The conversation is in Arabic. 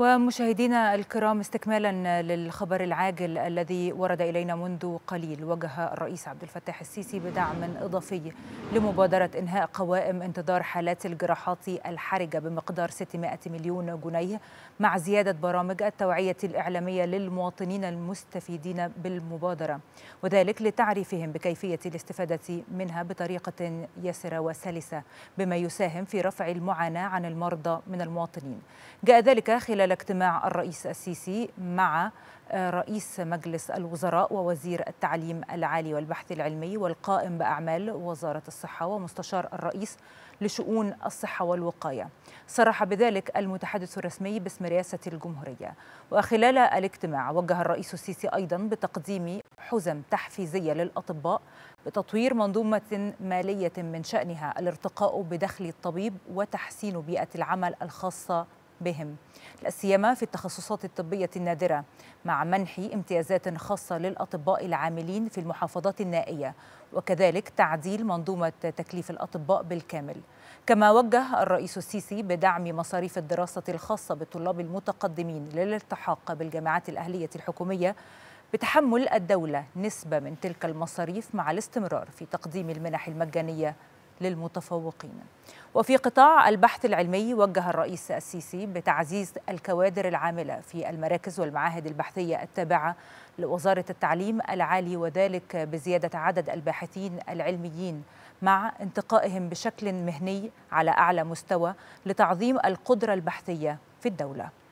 ومشاهدينا الكرام استكمالا للخبر العاجل الذي ورد الينا منذ قليل وجه الرئيس عبد الفتاح السيسي بدعم اضافي لمبادره انهاء قوائم انتظار حالات الجراحات الحرجه بمقدار 600 مليون جنيه مع زياده برامج التوعيه الاعلاميه للمواطنين المستفيدين بالمبادره وذلك لتعريفهم بكيفيه الاستفاده منها بطريقه يسره وسلسه بما يساهم في رفع المعاناه عن المرضى من المواطنين جاء ذلك خلال خلال اجتماع الرئيس السيسي مع آه، رئيس مجلس الوزراء ووزير التعليم العالي والبحث العلمي والقائم باعمال وزاره الصحه ومستشار الرئيس لشؤون الصحه والوقايه. صرح بذلك المتحدث الرسمي باسم رئاسه الجمهوريه. وخلال الاجتماع وجه الرئيس السيسي ايضا بتقديم حزم تحفيزيه للاطباء بتطوير منظومه ماليه من شانها الارتقاء بدخل الطبيب وتحسين بيئه العمل الخاصه بهم لا سيما في التخصصات الطبية النادرة مع منح امتيازات خاصة للأطباء العاملين في المحافظات النائية وكذلك تعديل منظومة تكليف الأطباء بالكامل كما وجه الرئيس السيسي بدعم مصاريف الدراسة الخاصة بالطلاب المتقدمين للالتحاق بالجامعات الأهلية الحكومية بتحمل الدولة نسبة من تلك المصاريف مع الاستمرار في تقديم المنح المجانية للمتفوقين وفي قطاع البحث العلمي وجه الرئيس السيسي بتعزيز الكوادر العامله في المراكز والمعاهد البحثيه التابعه لوزاره التعليم العالي وذلك بزياده عدد الباحثين العلميين مع انتقائهم بشكل مهني على اعلى مستوى لتعظيم القدره البحثيه في الدوله